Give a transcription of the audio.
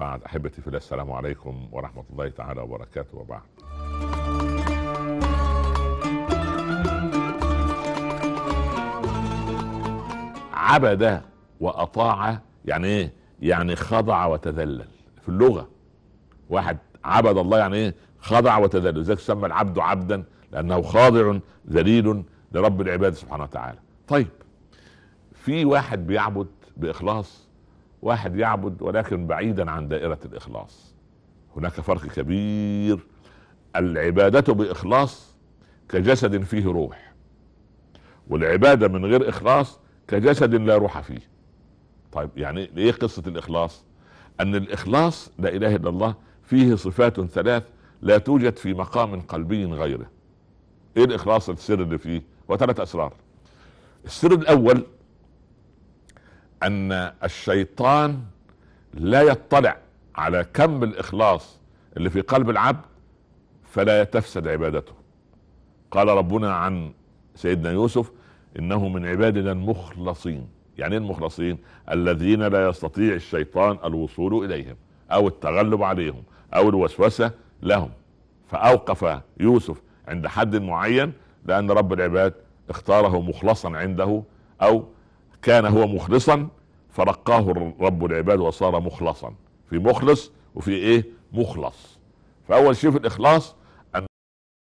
بعد احبتي في الله السلام عليكم ورحمه الله تعالى وبركاته وبعد عبد واطاع يعني ايه يعني خضع وتذلل في اللغه واحد عبد الله يعني ايه خضع وتذلل لذلك سمى العبد عبدا لانه خاضع ذليل لرب العباد سبحانه وتعالى طيب في واحد بيعبد باخلاص واحد يعبد ولكن بعيدا عن دائرة الإخلاص هناك فرق كبير العبادة بإخلاص كجسد فيه روح والعبادة من غير إخلاص كجسد لا روح فيه طيب يعني ايه قصة الإخلاص أن الإخلاص لا إله إلا الله فيه صفات ثلاث لا توجد في مقام قلبي غيره ايه الإخلاص السر اللي فيه وثلاث أسرار السر الأول ان الشيطان لا يطلع على كم الاخلاص اللي في قلب العبد فلا تفسد عبادته قال ربنا عن سيدنا يوسف انه من عبادنا المخلصين يعني ايه المخلصين الذين لا يستطيع الشيطان الوصول اليهم او التغلب عليهم او الوسوسه لهم فاوقف يوسف عند حد معين لان رب العباد اختاره مخلصا عنده او كان هو مخلصا فرقاه رب العباد وصار مخلصا في مخلص وفي ايه مخلص فاول شيء في الاخلاص